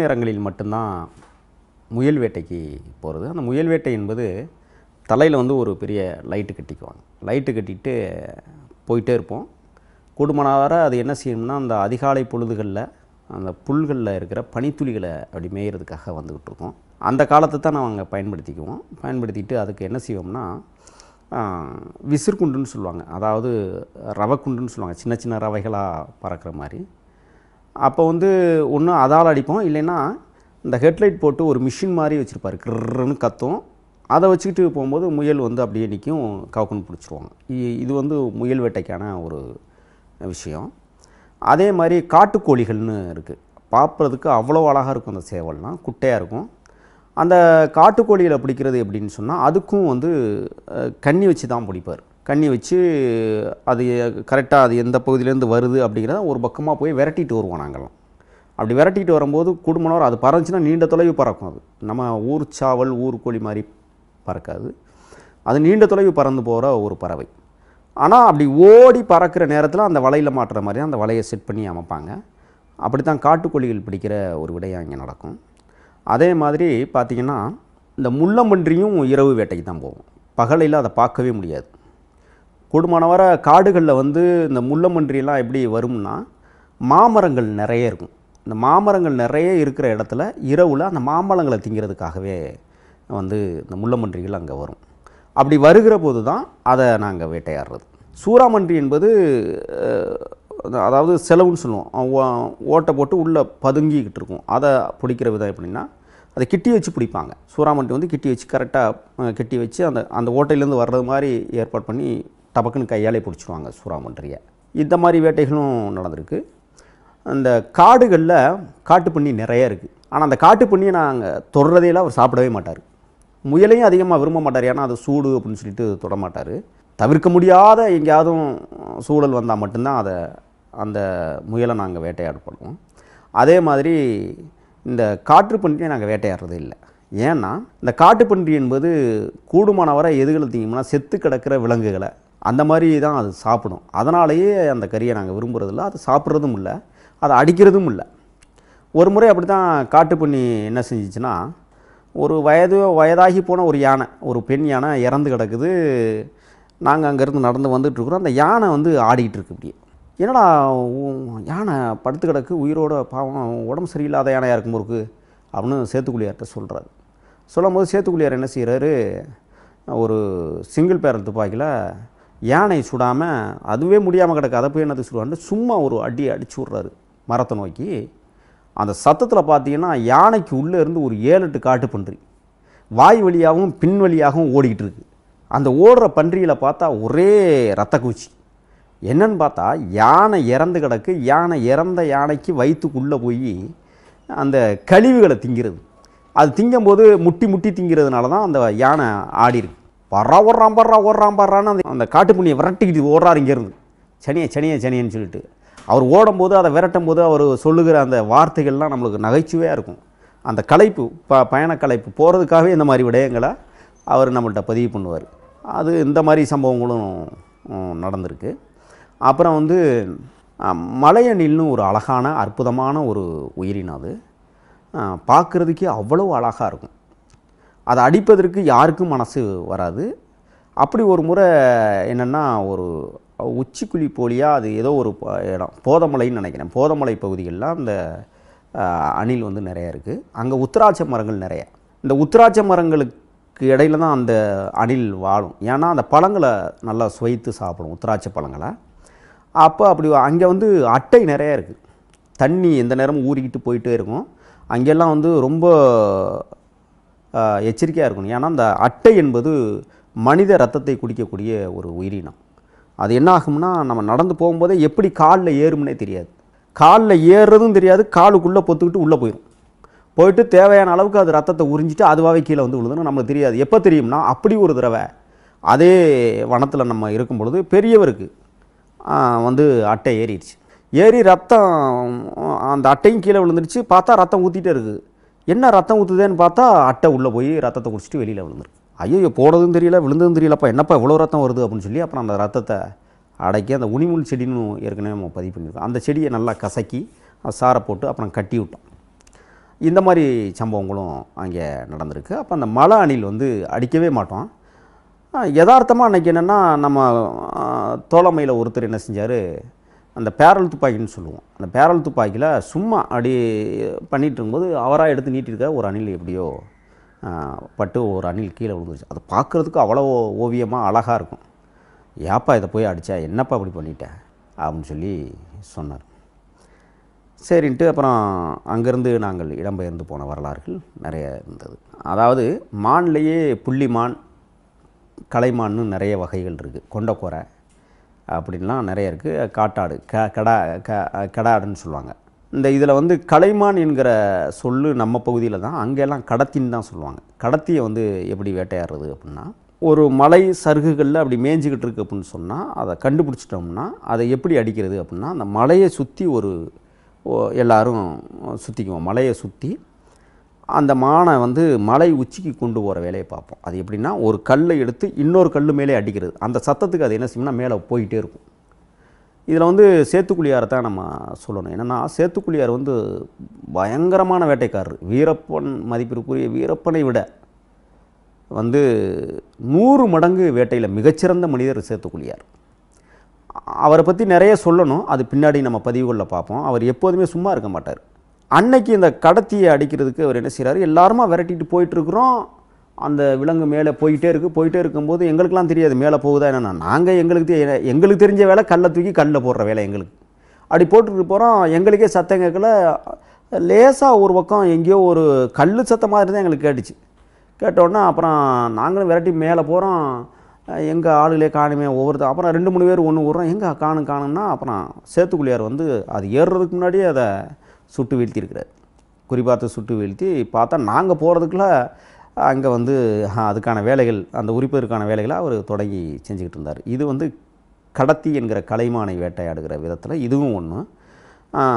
நேரங்களில் மட்டும்தான் முயல் வேட்டைக்கு போகிறது அந்த முயல் வேட்டை என்பது தலையில் வந்து ஒரு பெரிய லைட்டு கட்டிக்குவாங்க லைட்டு கட்டிட்டு போயிட்டே இருப்போம் வர அது என்ன செய்யணும்னா அந்த அதிகாலை பொழுதுகளில் அந்த புல்களில் இருக்கிற பனித்துளிகளை அப்படி மேயிறதுக்காக வந்துக்கிட்டு இருக்கோம் அந்த காலத்தை தான் நாங்கள் பயன்படுத்திக்குவோம் பயன்படுத்திட்டு அதுக்கு என்ன செய்வோம்னா விசிற்குண்டுன்னு சொல்லுவாங்க அதாவது ரவை குண்டுன்னு சொல்லுவாங்க சின்ன சின்ன ரவைகளாக பறக்கிற மாதிரி அப்போ வந்து ஒன்று அதால் அடிப்போம் இல்லைன்னா இந்த ஹெட்லைட் போட்டு ஒரு மிஷின் மாதிரி வச்சுருப்பார் கிருன்னு கத்தும் அதை வச்சுக்கிட்டு போகும்போது முயல் வந்து அப்படியே நிற்கும் கவுக்குன்னு பிடிச்சிருவாங்க இது வந்து முயல் வேட்டைக்கான ஒரு விஷயம் அதே மாதிரி காட்டுக்கோழிகள்னு இருக்குது பார்ப்பறதுக்கு அவ்வளோ அழகாக இருக்கும் அந்த சேவல்லாம் குட்டையாக இருக்கும் அந்த காட்டுக்கோழிகளை பிடிக்கிறது எப்படின்னு சொன்னால் அதுக்கும் வந்து கண்ணி வச்சு தான் பிடிப்பார் கண்ணி வச்சு அது கரெக்டாக அது எந்த பகுதியிலேருந்து வருது அப்படிங்கிறத ஒரு பக்கமாக போய் விரட்டிட்டு வருவோம் நாங்கள்லாம் அப்படி விரட்டிட்டு வரும்போது குடும்பனோர் அது பறந்துச்சுன்னா நீண்ட தொலைவு பறக்கும் அது நம்ம ஊர் சாவல் ஊர் கோழி மாதிரி பறக்காது அது நீண்ட தொலைவு பறந்து போகிற ஒரு பறவை ஆனால் அப்படி ஓடி பறக்கிற நேரத்தில் அந்த வலையில் மாட்டுற மாதிரி தான் அந்த வலையை செட் பண்ணி அமைப்பாங்க அப்படி தான் காட்டுக்கோழிகள் பிடிக்கிற ஒரு விடையாக இங்கே நடக்கும் அதே மாதிரி பார்த்திங்கன்னா இந்த முள்ளம்பன்றியும் இரவு வேட்டைக்கு தான் போகும் பகலையில் அதை பார்க்கவே முடியாது கூடுமானவர காடுகளில் வந்து இந்த முள்ளமன்றியெல்லாம் எப்படி வரும்னா மாமரங்கள் நிறைய இருக்கும் இந்த மாமரங்கள் நிறைய இருக்கிற இடத்துல இரவில் அந்த மாம்பழங்களை திங்கிறதுக்காகவே வந்து இந்த முள்ளமன்றிகள் அங்கே வரும் அப்படி வருகிற போது தான் அதை நாங்கள் வேட்டையாடுறது சூறாமன்றி என்பது அதாவது செலவுன்னு சொல்லுவோம் ஓட்டை போட்டு உள்ளே பதுங்கிக்கிட்டு இருக்கும் அதை பிடிக்கிற விதம் எப்படின்னா அதை கிட்டி வச்சு பிடிப்பாங்க சூறாமன்றி வந்து கிட்டி வச்சு கரெக்டாக கிட்டி வச்சு அந்த அந்த ஓட்டையிலேருந்து வர்றது மாதிரி ஏற்பாடு பண்ணி டபக்குன்னு கையாலே பிடிச்சிடுவாங்க சூறாமன்றியை இந்த மாதிரி வேட்டைகளும் நடந்திருக்கு அந்த காடுகளில் காட்டுப்பண்ணி நிறைய இருக்குது ஆனால் அந்த காட்டுப்பண்ணியை நாங்கள் தொடுறதையெல்லாம் அவர் சாப்பிடவே மாட்டார் முயலையும் அதிகமாக விரும்ப மாட்டார் ஏன்னா அது சூடு அப்படின்னு சொல்லிட்டு தொட மாட்டார் தவிர்க்க முடியாத எங்கேயாவதும் சூழல் வந்தால் மட்டும்தான் அதை அந்த முயலை நாங்கள் வேட்டையாடு பண்ணுவோம் அதே மாதிரி இந்த காற்று பன்றியை நாங்கள் வேட்டையாடுறது இல்லை ஏன்னா இந்த காட்டுப்பன்றி என்பது கூடுமானவரை எதுகளை தீங்கன்னா செத்து கிடக்கிற விலங்குகளை அந்த மாதிரி தான் அது சாப்பிடும் அதனாலேயே அந்த கறியை நாங்கள் விரும்புகிறதில்ல அது சாப்பிட்றதும் இல்லை அதை அடிக்கிறதும் இல்லை ஒரு முறை அப்படி தான் காட்டு பண்ணி என்ன செஞ்சிச்சுன்னா ஒரு வயது வயதாகி போன ஒரு யானை ஒரு பெண் யானை இறந்து கிடக்குது நாங்கள் அங்கேருந்து நடந்து வந்துட்டுருக்குறோம் அந்த யானை வந்து ஆடிக்கிட்டு இருக்கு இப்படியே என்னடா யானை படுத்து கிடக்கு உயிரோட பாவம் உடம்பு சரியில்லாத யானையாக இருக்கும் இருக்குது அப்படின்னு சேத்துக்குழியார்கிட்ட சொல்கிறாரு சொல்லும் போது சேத்துக்குழியார் என்ன செய்கிறாரு ஒரு சிங்கிள் பேரல் துப்பாக்கியில் யானை சுடாமல் அதுவே முடியாமல் கிடக்கு அதை போய் என்னது சுடுவான்னு சும்மா ஒரு அடி அடிச்சு விட்றாரு மரத்தை நோக்கி அந்த சத்தத்தில் பார்த்தீங்கன்னா யானைக்கு உள்ளே இருந்து ஒரு ஏழு எட்டு காட்டு பன்றி வாய் வழியாகவும் பின் வழியாகவும் ஓடிக்கிட்டு இருக்கு அந்த ஓடுற பன்றியில் பார்த்தா ஒரே ரத்த குச்சி என்னன்னு பார்த்தா யானை இறந்து கிடக்கு யானை இறந்த யானைக்கு வயிற்றுக்குள்ளே போய் அந்த கழிவுகளை திங்கிறது அது திங்கும்போது முட்டி முட்டி திங்கிறதுனால தான் அந்த யானை ஆடி இருக்கு வர்றா ஓடுறான் பர்றா ஓடுறான் பர்றான்னு அந்த அந்த காட்டுப்புண்ணியை விரட்டிக்கிட்டு ஓடுறாரு இங்கேருந்து சனியை சனியை சனியன்னு சொல்லிட்டு அவர் ஓடும்போது அதை விரட்டும் போது அவர் சொல்லுகிற அந்த வார்த்தைகள்லாம் நம்மளுக்கு நகைச்சுவையாக இருக்கும் அந்த கலைப்பு ப பயணக்கலைப்பு கலைப்பு போகிறதுக்காகவே இந்த மாதிரி விடயங்களை அவர் நம்மள்கிட்ட பதிவு பண்ணுவார் அது இந்த மாதிரி சம்பவங்களும் நடந்திருக்கு அப்புறம் வந்து மலையணில்னு ஒரு அழகான அற்புதமான ஒரு உயிரினம் அது பார்க்குறதுக்கே அவ்வளோ அழகாக இருக்கும் அதை அடிப்பதற்கு யாருக்கும் மனசு வராது அப்படி ஒரு முறை என்னென்னா ஒரு உச்சிக்குழி போலியாக அது ஏதோ ஒரு இடம் போதமலைன்னு நினைக்கிறேன் போதமலை பகுதிகளெலாம் அந்த அணில் வந்து நிறையா இருக்குது அங்கே உத்திராட்ச மரங்கள் நிறையா இந்த உத்திராட்ச மரங்களுக்கு இடையில தான் அந்த அணில் வாழும் ஏன்னா அந்த பழங்களை நல்லா சுவைத்து சாப்பிடும் உத்திராட்ச பழங்களை அப்போ அப்படி அங்கே வந்து அட்டை நிறையா இருக்குது தண்ணி எந்த நேரமும் ஊறிக்கிட்டு போயிட்டே இருக்கும் அங்கெல்லாம் வந்து ரொம்ப எச்சரிக்கையாக இருக்கணும் ஏன்னா அந்த அட்டை என்பது மனித ரத்தத்தை குடிக்கக்கூடிய ஒரு உயிரினம் அது என்ன ஆகும்னா நம்ம நடந்து போகும்போதே எப்படி காலில் ஏறும்னே தெரியாது காலில் ஏறுறதும் தெரியாது காலுக்குள்ளே பொத்துக்கிட்டு உள்ளே போயிடும் போயிட்டு தேவையான அளவுக்கு அது ரத்தத்தை உறிஞ்சிட்டு அதுவாகவே கீழே வந்து விழுதுன்னு நம்மளுக்கு தெரியாது எப்போ தெரியும்னா அப்படி ஒரு தடவை அதே வனத்தில் நம்ம இருக்கும் பொழுது பெரியவருக்கு வந்து அட்டை ஏறிடுச்சு ஏறி ரத்தம் அந்த அட்டையும் கீழே விழுந்துடுச்சு பார்த்தா ரத்தம் ஊற்றிட்டே இருக்குது என்ன ரத்தம் ஊற்றுதேன்னு பார்த்தா அட்டை உள்ளே போய் ரத்தத்தை குடிச்சிட்டு வெளியில் விழுந்துருக்கு ஐயோ போடுறதும் தெரியல விழுந்ததும் தெரியலப்பா என்னப்பா இவ்வளோ ரத்தம் வருது அப்படின்னு சொல்லி அப்புறம் அந்த ரத்தத்தை அடக்கி அந்த உனிமுள் செடின்னு ஏற்கனவே நம்ம பதிவு பண்ணியிருக்கோம் அந்த செடியை நல்லா கசக்கி சாரை போட்டு அப்புறம் கட்டி விட்டோம் இந்த மாதிரி சம்பவங்களும் அங்கே நடந்திருக்கு அப்போ அந்த மழை அணில் வந்து அடிக்கவே மாட்டோம் யதார்த்தமாக அன்றைக்கி என்னென்னா நம்ம தோழமையில் ஒருத்தர் என்ன செஞ்சார் அந்த பேரல் துப்பாக்கின்னு சொல்லுவோம் அந்த பேரல் துப்பாக்கியில் சும்மா அடி பண்ணிகிட்டு இருக்கும்போது அவராக எடுத்து நீட்டிருக்க ஒரு அணில் எப்படியோ பட்டு ஒரு அணில் கீழே விழுந்துருச்சு அது பார்க்குறதுக்கு அவ்வளோ ஓவியமாக அழகாக இருக்கும் ஏப்பா இதை போய் அடித்தா என்னப்பா அப்படி பண்ணிட்டேன் அப்படின்னு சொல்லி சொன்னார் சரின்ட்டு அப்புறம் அங்கேருந்து நாங்கள் இடம்பெயர்ந்து போன வரலாறுகள் நிறைய இருந்தது அதாவது மான்லேயே புள்ளிமான் கலைமான்னு நிறைய வகைகள் இருக்குது கொண்டக்கோரை அப்படின்லாம் நிறைய இருக்குது காட்டாடு க கடா க கடாடுன்னு சொல்லுவாங்க இந்த இதில் வந்து கலைமான் என்கிற சொல்லு நம்ம பகுதியில் தான் அங்கெல்லாம் கடத்தின்னு தான் சொல்லுவாங்க கடத்தியை வந்து எப்படி வேட்டையாடுறது அப்படின்னா ஒரு மலை சருகுகளில் அப்படி மேய்ஞ்சிக்கிட்டு இருக்கு அப்படின்னு சொன்னால் அதை கண்டுபிடிச்சிட்டோம்னா அதை எப்படி அடிக்கிறது அப்படின்னா அந்த மலையை சுற்றி ஒரு எல்லோரும் சுற்றிக்குவோம் மலையை சுற்றி அந்த மானை வந்து மலை உச்சிக்கு கொண்டு போகிற வேலையை பார்ப்போம் அது எப்படின்னா ஒரு கல்லை எடுத்து இன்னொரு கல் மேலே அடிக்கிறது அந்த சத்தத்துக்கு அது என்ன செய்யும்னா மேலே போயிட்டே இருக்கும் இதில் வந்து சேத்துக்குழியாரை தான் நம்ம சொல்லணும் என்னென்னா சேத்துக்குழியார் வந்து பயங்கரமான வேட்டைக்காரர் வீரப்பன் மதிப்பிற்குரிய வீரப்பனை விட வந்து நூறு மடங்கு வேட்டையில் மிகச்சிறந்த மனிதர் சேத்துக்குழியார் அவரை பற்றி நிறைய சொல்லணும் அது பின்னாடி நம்ம பதிவுகளில் பார்ப்போம் அவர் எப்போதுமே சும்மா இருக்க மாட்டார் அன்னைக்கு இந்த கடத்தியை அடிக்கிறதுக்கு அவர் என்ன செய்கிறாரு எல்லாருமா விரட்டிட்டு போயிட்டுருக்குறோம் அந்த விலங்கு மேலே போயிட்டே இருக்குது போயிட்டே இருக்கும்போது எங்களுக்கெல்லாம் தெரியாது மேலே போகுதா என்னென்னா நாங்கள் எங்களுக்கு எங்களுக்கு தெரிஞ்ச வேலை கல்லை தூக்கி கல்லில் போடுற வேலை எங்களுக்கு அப்படி போட்டுட்டு போகிறோம் எங்களுக்கே சத்தம் கேட்கல லேசாக ஒரு பக்கம் எங்கேயோ ஒரு கல் சத்தம் மாதிரி தான் எங்களுக்கு கேட்டுச்சு கேட்டோடனே அப்புறம் நாங்களும் விரட்டி மேலே போகிறோம் எங்கள் ஆளுகளே காணுமே ஒவ்வொருத்தர் அப்புறம் ரெண்டு மூணு பேர் ஒன்று விடுறோம் எங்கே காணும் காணும்னா அப்புறம் சேத்துக்குள்ளியார் வந்து அது ஏறுறதுக்கு முன்னாடியே அதை சுட்டு வீழ்த்தியிருக்கிறார் குறிப்பாக சுட்டு வீழ்த்தி பார்த்தா நாங்கள் போகிறதுக்குள்ள அங்கே வந்து அதுக்கான வேலைகள் அந்த உறுப்பினருக்கான வேலைகளை அவர் தொடங்கி செஞ்சுக்கிட்டு இருந்தார் இது வந்து கடத்தி என்கிற கலைமானை வேட்டையாடுகிற விதத்தில் இதுவும் ஒன்று